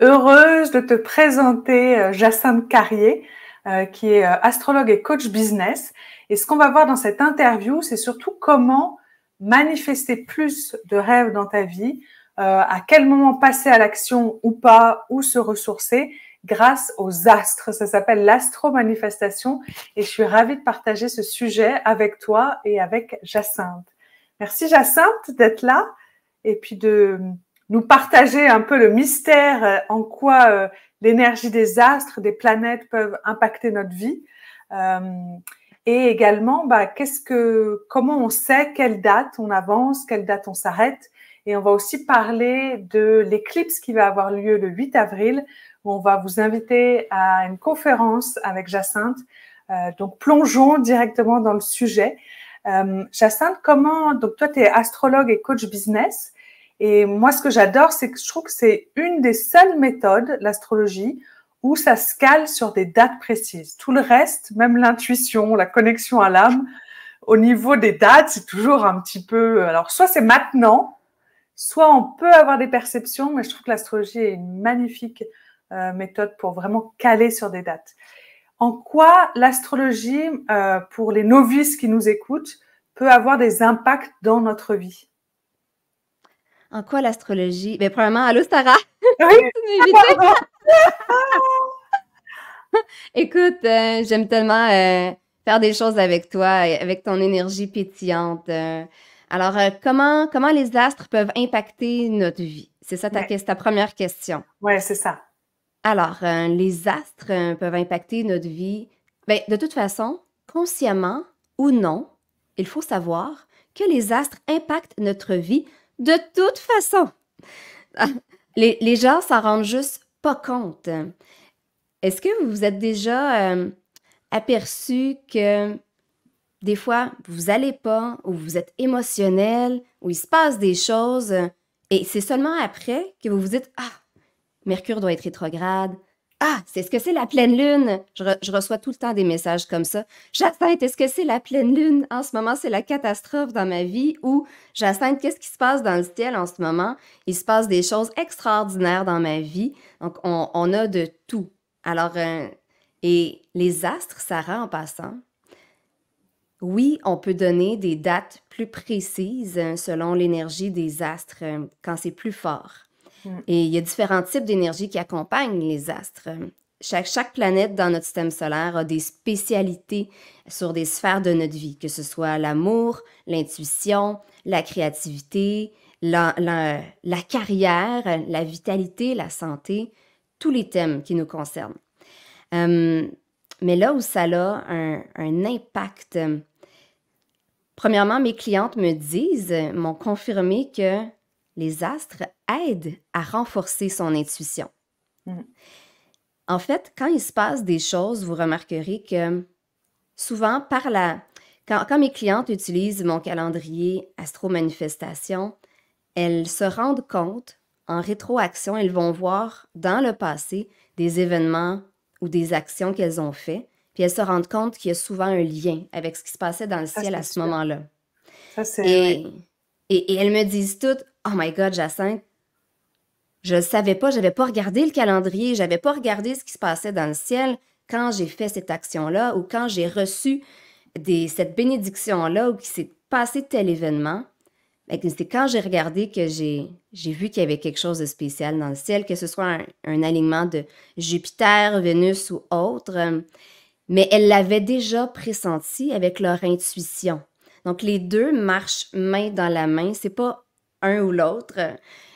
heureuse de te présenter euh, Jacinthe Carrier, euh, qui est euh, astrologue et coach business. Et ce qu'on va voir dans cette interview, c'est surtout comment manifester plus de rêves dans ta vie, à quel moment passer à l'action ou pas, ou se ressourcer grâce aux astres. Ça s'appelle l'astro-manifestation et je suis ravie de partager ce sujet avec toi et avec Jacinthe. Merci Jacinthe d'être là et puis de nous partager un peu le mystère euh, en quoi euh, l'énergie des astres, des planètes peuvent impacter notre vie. Euh, et également, bah, qu'est-ce que, comment on sait quelle date on avance, quelle date on s'arrête. Et on va aussi parler de l'éclipse qui va avoir lieu le 8 avril, où on va vous inviter à une conférence avec Jacinthe. donc, plongeons directement dans le sujet. Jacinthe, comment, donc toi, tu es astrologue et coach business. Et moi, ce que j'adore, c'est que je trouve que c'est une des seules méthodes, l'astrologie, où ça se cale sur des dates précises. Tout le reste, même l'intuition, la connexion à l'âme, au niveau des dates, c'est toujours un petit peu. Euh, alors, soit c'est maintenant, soit on peut avoir des perceptions, mais je trouve que l'astrologie est une magnifique euh, méthode pour vraiment caler sur des dates. En quoi l'astrologie, euh, pour les novices qui nous écoutent, peut avoir des impacts dans notre vie en quoi l'astrologie? Bien, premièrement, allô, Sarah! Oui. Ah, Écoute, euh, j'aime tellement euh, faire des choses avec toi, avec ton énergie pétillante. Euh. Alors, comment, comment les astres peuvent impacter notre vie? C'est ça ta, ta première question. Oui, c'est ça. Alors, les astres peuvent impacter notre vie. Bien, de toute façon, consciemment ou non, il faut savoir que les astres impactent notre vie de toute façon. Ah, les, gens s'en rendent juste pas compte. Est-ce que vous vous êtes déjà euh, aperçu que des fois, vous n'allez pas ou vous êtes émotionnel ou il se passe des choses et c'est seulement après que vous vous dites, ah, Mercure doit être rétrograde, ah, c'est ce que c'est la pleine lune. Je, reçois tout le temps des messages comme ça. Jacinthe, est-ce que c'est la pleine lune? En ce moment, c'est la catastrophe dans ma vie. Ou Jacinthe, qu'est-ce qui se passe dans le ciel en ce moment? Il se passe des choses extraordinaires dans ma vie. Donc, on, a de tout. Alors, euh, et les astres, Sarah, en passant, oui, on peut donner des dates plus précises euh, selon l'énergie des astres euh, quand c'est plus fort. Mm. Et il y a différents types d'énergie qui accompagnent les astres. Chaque, planète dans notre système solaire a des spécialités sur des sphères de notre vie, que ce soit l'amour, l'intuition, la créativité, la, carrière, la vitalité, la santé, tous les thèmes qui nous concernent. Hum, mais là où ça a un, impact, euh, premièrement, mes clientes me disent, m'ont confirmé que les astres aident à renforcer son intuition. Mm-hmm. En fait, quand il se passe des choses, vous remarquerez que souvent, par la... quand, mes clientes utilisent mon calendrier Astro-Manifestation, elles se rendent compte, en rétroaction, elles vont voir dans le passé des événements ou des actions qu'elles ont faites, puis elles se rendent compte qu'il y a souvent un lien avec ce qui se passait dans le ciel à ce moment-là. Et, et, elles me disent toutes Oh my God, Jacinthe, je ne savais pas, je n'avais pas regardé le calendrier, je n'avais pas regardé ce qui se passait dans le ciel quand j'ai fait cette action-là ou quand j'ai reçu des, cette bénédiction-là ou qu'il s'est passé tel événement. C'est quand j'ai regardé que j'ai vu qu'il y avait quelque chose de spécial dans le ciel, que ce soit un, alignement de Jupiter, Vénus ou autre. Euh, mais elle l'avait déjà pressenti avec leur intuition. Donc les deux marchent main dans la main. C'est pas un ou l'autre.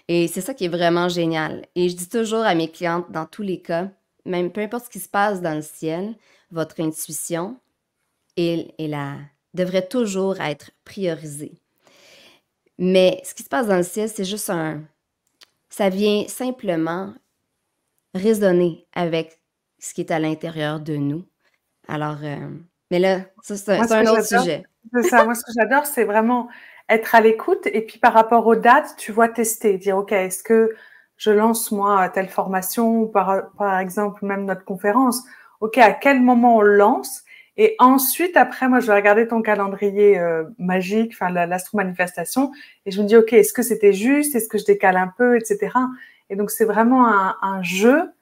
Et c'est ça qui est vraiment génial. Et je dis toujours à mes clientes, dans tous les cas, même peu importe ce qui se passe dans le ciel, votre intuition la, devrait toujours être priorisée. Mais ce qui se passe dans le ciel, c'est juste un... Ça vient simplement résonner avec ce qui est à l'intérieur de nous. Alors, euh, mais là, ça, c'est un, un autre sujet. C'est ça. Moi, ce que j'adore, c'est vraiment être à l'écoute et puis par rapport aux dates, tu vois tester, dire ok, est-ce que je lance moi telle formation, par, par exemple même notre conférence, ok, à quel moment on lance et ensuite, après, moi, je vais regarder ton calendrier euh, magique, enfin l'astro-manifestation, et je me dis, OK, est-ce que c'était juste Est-ce que je décale un peu, etc. Et donc, c'est vraiment un, un, jeu,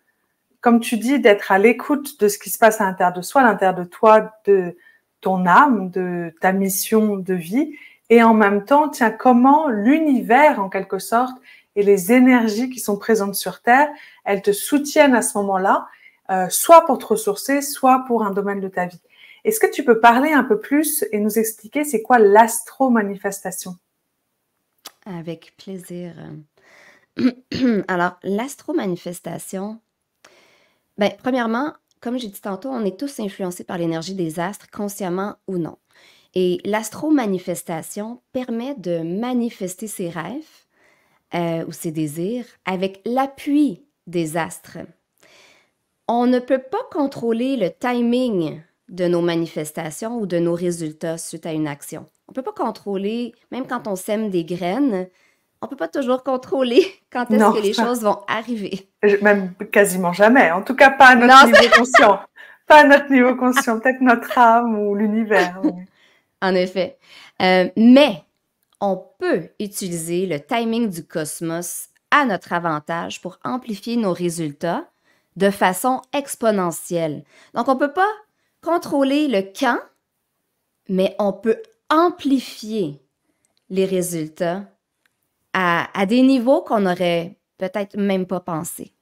comme tu dis, d'être à l'écoute de ce qui se passe à l'intérieur de soi, à l'intérieur de toi, de ton âme, de ta mission de vie, et en même temps, tiens, comment l'univers, en quelque sorte, et les énergies qui sont présentes sur Terre, elles te soutiennent à ce moment-là, euh, soit pour te ressourcer, soit pour un domaine de ta vie. Est-ce que tu peux parler un peu plus et nous expliquer c'est quoi l'astro-manifestation Avec plaisir. Alors, l'astro-manifestation, ben, premièrement, comme j'ai dit tantôt, on est tous influencés par l'énergie des astres, consciemment ou non. Et l'astro-manifestation permet de manifester ses rêves euh, ou ses désirs avec l'appui des astres. On ne peut pas contrôler le timing de nos manifestations ou de nos résultats suite à une action. On ne peut pas contrôler, même quand on sème des graines, on ne peut pas toujours contrôler quand est-ce que les choses vont arriver. Même quasiment jamais, en tout cas pas à notre niveau conscient. Pas à notre niveau conscient, peut-être notre âme ou l'univers. En effet. Euh, mais on peut utiliser le timing du cosmos à notre avantage pour amplifier nos résultats de façon exponentielle. Donc, on ne peut pas contrôler le quand, mais on peut amplifier les résultats à, à des niveaux qu'on n'aurait peut-être même pas pensé.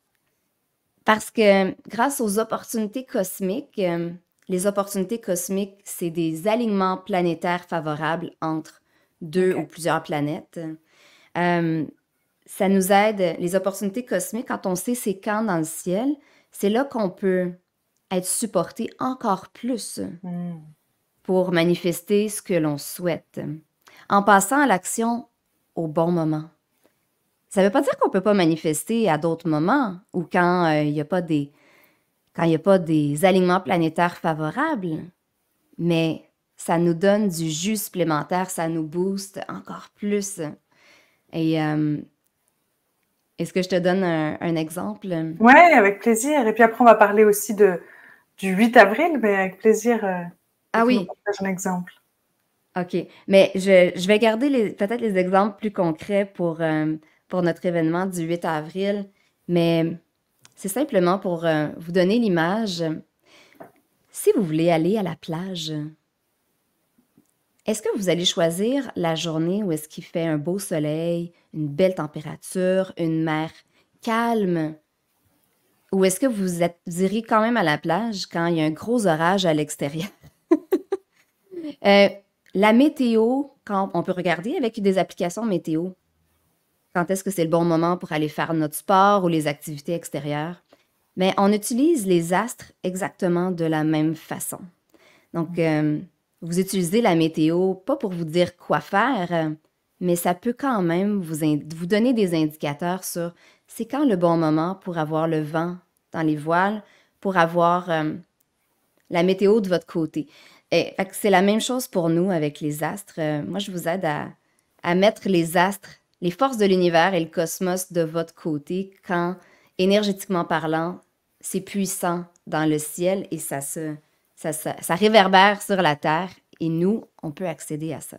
Parce que grâce aux opportunités cosmiques, euh, les opportunités cosmiques, c'est des alignements planétaires favorables entre deux ou plusieurs planètes. Euh, ça nous aide, les opportunités cosmiques, quand on sait c'est quand dans le ciel, c'est là qu'on peut être supporté encore plus hmm. pour manifester ce que l'on souhaite, en passant à l'action au bon moment. Ça ne veut pas dire qu'on ne peut pas manifester à d'autres moments ou quand euh, il n'y a pas des, quand il n'y a pas des alignements planétaires favorables, mais ça nous donne du jus supplémentaire, ça nous booste encore plus. Et euh, est-ce que je te donne un, exemple? Oui, avec plaisir. Et puis après, on va parler aussi de, du 8 avril, mais avec plaisir. Euh, ah oui. Un exemple. OK. Mais je, vais garder peut-être les exemples plus concrets pour, euh, pour notre événement du 8 avril. Mais c'est simplement pour euh, vous donner l'image. Si vous voulez aller à la plage, est-ce que vous allez choisir la journée où est-ce qu'il fait un beau soleil, une belle température, une mer calme? Ou est-ce que vous, vous irez quand même à la plage quand il y a un gros orage à l'extérieur? Euh, la météo, quand on peut regarder avec des applications météo, quand est-ce que c'est le bon moment pour aller faire notre sport ou les activités extérieures. Mais on utilise les astres exactement de la même façon. Donc, mm. euh, vous utilisez la météo pas pour vous dire quoi faire, euh, mais ça peut quand même vous, donner des indicateurs sur c'est quand le bon moment pour avoir le vent dans les voiles, pour avoir euh, la météo de votre côté. Et c'est la même chose pour nous avec les astres. moi, je vous aide à mettre les astres les forces de l'univers et le cosmos de votre côté quand, énergétiquement parlant, c'est puissant dans le ciel et ça, se, ça, réverbère sur la Terre et nous, on peut accéder à ça.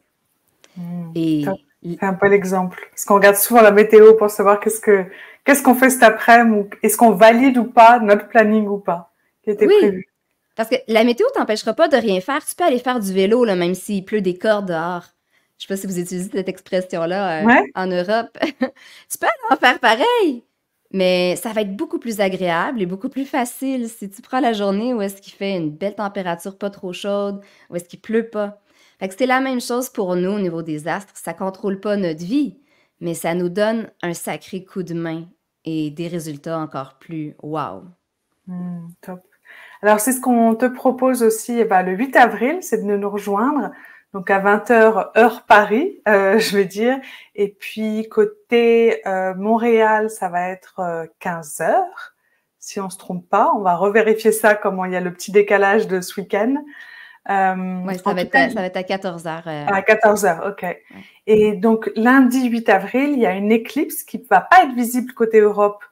Hmm. Et c'est un peu exemple. Parce qu'on regarde souvent la météo pour savoir qu'est-ce ce qu'on fait cet après-midi, est-ce qu'on valide ou pas notre planning ou pas qui était oui, prévu. Parce que la météo t'empêchera pas de rien faire. Tu peux aller faire du vélo, là, même s'il pleut des cordes dehors. Je ne sais pas si vous utilisez cette expression-là euh, en Europe. tu peux en faire pareil, mais ça va être beaucoup plus agréable et beaucoup plus facile si tu prends la journée où est-ce qu'il fait une belle température pas trop chaude, où est-ce qu'il pleut pas. c'est la même chose pour nous au niveau des astres. Ça contrôle pas notre vie, mais ça nous donne un sacré coup de main et des résultats encore plus wow. Hmm, top. Alors, c'est ce qu'on te propose aussi et eh ben, le 8 avril, c'est de nous rejoindre donc à 20h heure Paris, euh, je vais dire. Et puis côté euh, Montréal, ça va être 15h, euh, si on se trompe pas. On va revérifier ça, comment il y a le petit décalage de ce week-end. ça, va être à, 14h. À 14h, OK. Et donc lundi 8 avril, il y a une éclipse qui ne va pas être visible côté Europe,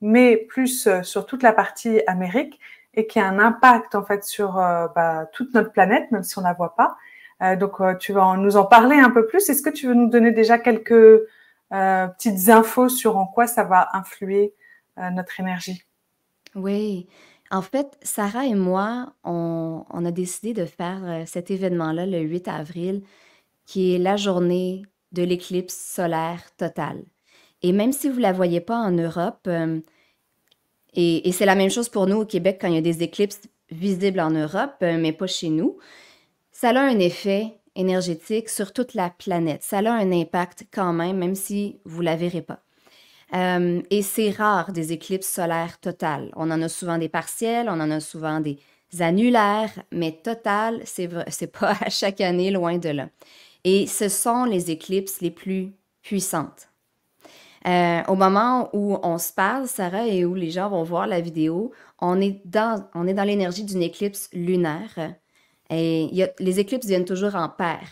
mais plus sur toute la partie Amérique et qui a un impact en fait sur bah, toute notre planète, même si on ne la voit pas. Euh, donc, euh, tu vas nous en parler un peu plus. Est-ce que tu veux nous donner déjà quelques euh, petites infos sur en quoi ça va influer notre énergie Oui. En fait, Sarah et moi, on, a décidé de faire cet événement-là le 8 avril, qui est la journée de l'éclipse solaire totale. Et même si vous ne la voyez pas en Europe, et c'est la même chose pour nous au Québec quand il y a des éclipses visibles en Europe, mais pas chez nous, ça a un effet énergétique sur toute la planète. Ça a un impact quand même, même si vous ne la verrez pas. Euh, et c'est rare des éclipses solaires totales. On en a souvent des partielles, on en a souvent des annulaires, mais totales, n'est pas à chaque année, loin de là. Et ce sont les éclipses les plus puissantes. Euh, au moment où on se parle, Sarah, et où les gens vont voir la vidéo, on est dans l'énergie d'une éclipse lunaire les éclipses viennent toujours en paire.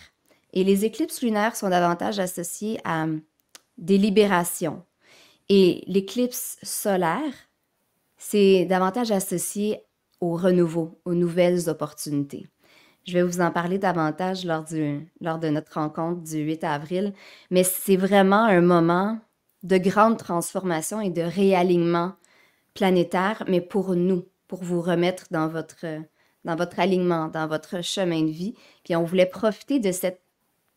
Et les éclipses lunaires sont davantage associées à hum, des libérations. Et l'éclipse solaire, c'est davantage associé au renouveau, aux nouvelles opportunités. Je vais vous en parler davantage lors de notre rencontre du 8 avril, mais c'est vraiment un moment de grande transformation et de réalignement planétaire, mais pour nous, pour vous remettre dans votre dans votre alignement, dans votre chemin de vie. Puis on voulait profiter de cette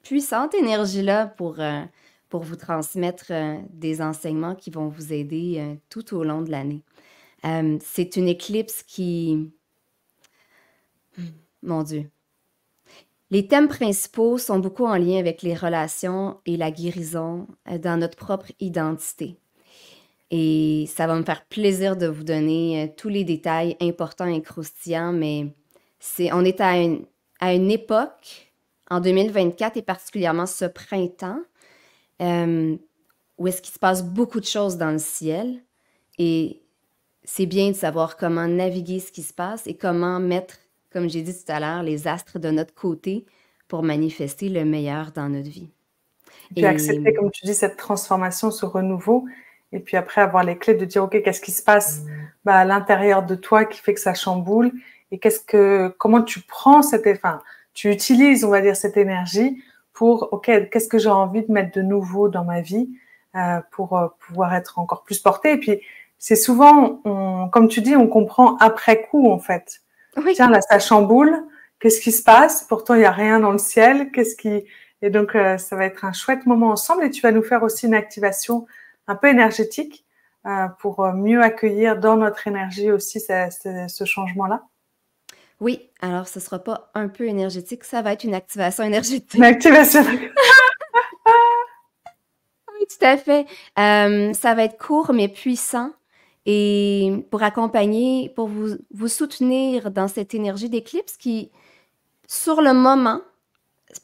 puissante énergie-là pour, euh, pour vous transmettre euh, des enseignements qui vont vous aider euh, tout au long de l'année. c'est une éclipse qui... Hmm, mon Dieu. Les thèmes principaux sont beaucoup en lien avec les relations et la guérison dans notre propre identité. Et ça va me faire plaisir de vous donner euh, tous les détails importants et croustillants, mais c'est, on est à une, à une époque, en 2024 et particulièrement ce printemps, euh, où est-ce qu'il se passe beaucoup de choses dans le ciel. Et c'est bien de savoir comment naviguer ce qui se passe et comment mettre, comme j'ai dit tout à l'heure, les astres de notre côté pour manifester le meilleur dans notre vie. et accepter, comme tu dis, cette transformation, ce renouveau et puis après avoir les clés de dire ok qu'est-ce qui se passe mm. bah, à l'intérieur de toi qui fait que ça chamboule et qu'est-ce que comment tu prends cette enfin tu utilises on va dire cette énergie pour ok qu'est-ce que j'ai envie de mettre de nouveau dans ma vie euh, pour euh, pouvoir être encore plus portée ?» et puis c'est souvent on, comme tu dis on comprend après coup en fait oui. tiens là ça chamboule qu'est-ce qui se passe pourtant il n'y a rien dans le ciel qu'est-ce qui et donc euh, ça va être un chouette moment ensemble et tu vas nous faire aussi une activation un peu énergétique euh, pour euh, mieux accueillir dans notre énergie aussi ce, changement-là? Oui, alors ce ne sera pas un peu énergétique, ça va être une activation énergétique. Une activation. oui, tout à fait. Euh, ça va être court mais puissant et pour accompagner, pour vous, soutenir dans cette énergie d'éclipse qui, sur le moment,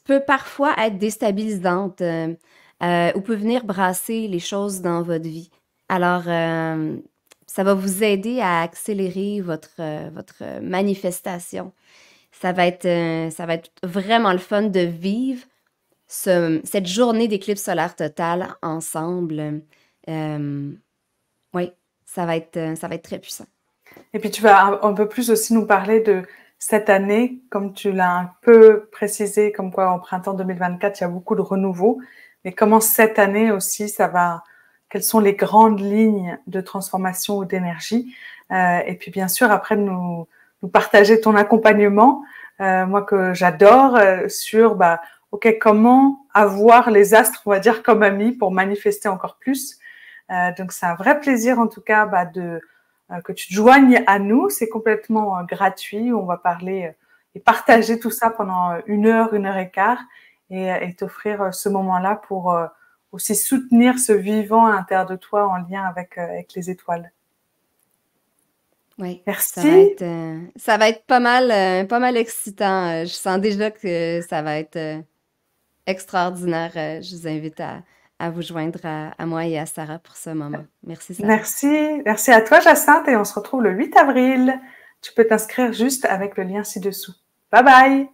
peut parfois être déstabilisante euh, ou peut venir brasser les choses dans votre vie. Alors, euh, ça va vous aider à accélérer votre, euh, votre manifestation. Ça va, être, euh, ça va être vraiment le fun de vivre ce, cette journée d'éclipse solaire totale ensemble. oui, ça va, être, ça va être très puissant. Et puis, tu vas un peu plus aussi nous parler de cette année, comme tu l'as un peu précisé, comme quoi en printemps 2024, il y a beaucoup de renouveau. Et comment cette année aussi, ça va, quelles sont les grandes lignes de transformation ou d'énergie. Euh, et puis bien sûr, après, nous, nous partager ton accompagnement, euh, moi que j'adore, euh, sur bah, ok, comment avoir les astres, on va dire, comme amis pour manifester encore plus. donc c'est un vrai plaisir en tout cas bah, de que tu te joignes à nous. C'est complètement gratuit. On va parler et partager tout ça pendant une heure, une heure et quart. Euh, et t'offrir euh, ce moment-là pour euh, aussi soutenir ce vivant à l'intérieur de toi en lien avec, avec les étoiles. Oui, Merci. Ça va être, pas, mal, pas mal excitant. Je sens déjà que ça va être extraordinaire. Je vous invite à, vous joindre à, à, moi et à Sarah pour ce moment. Merci Merci. Merci à toi Jacinthe et on se retrouve le 8 avril. Tu peux t'inscrire juste avec le lien ci-dessous. Bye bye.